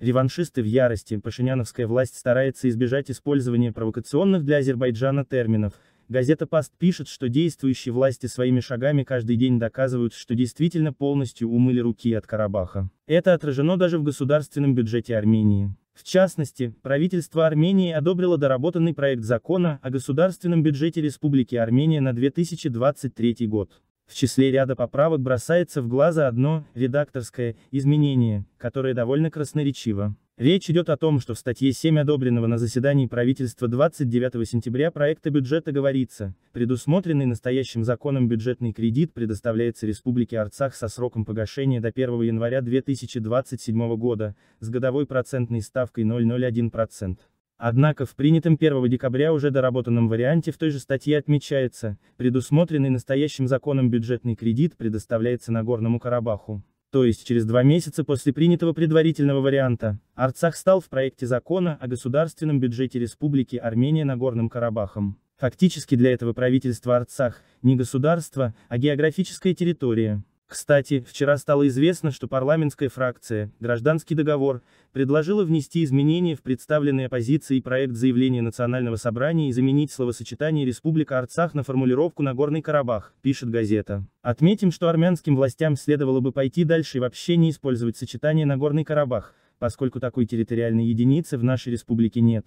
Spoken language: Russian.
Реваншисты в ярости, пашиняновская власть старается избежать использования провокационных для Азербайджана терминов. Газета «Паст» пишет, что действующие власти своими шагами каждый день доказывают, что действительно полностью умыли руки от Карабаха. Это отражено даже в государственном бюджете Армении. В частности, правительство Армении одобрило доработанный проект закона о государственном бюджете Республики Армения на 2023 год. В числе ряда поправок бросается в глаза одно, редакторское, изменение, которое довольно красноречиво. Речь идет о том, что в статье 7 одобренного на заседании правительства 29 сентября проекта бюджета говорится, предусмотренный настоящим законом бюджетный кредит предоставляется Республике Арцах со сроком погашения до 1 января 2027 года, с годовой процентной ставкой 0,01%. Однако в принятом 1 декабря уже доработанном варианте в той же статье отмечается, предусмотренный настоящим законом бюджетный кредит предоставляется Нагорному Карабаху. То есть через два месяца после принятого предварительного варианта, Арцах стал в проекте закона о государственном бюджете Республики Армения Нагорным Карабахом. Фактически для этого правительства Арцах, не государство, а географическая территория. Кстати, вчера стало известно, что парламентская фракция «Гражданский договор» предложила внести изменения в представленные оппозицией проект заявления Национального собрания и заменить словосочетание «Республика Арцах» на формулировку «Нагорный Карабах», пишет газета. Отметим, что армянским властям следовало бы пойти дальше и вообще не использовать сочетание «Нагорный Карабах», поскольку такой территориальной единицы в нашей республике нет.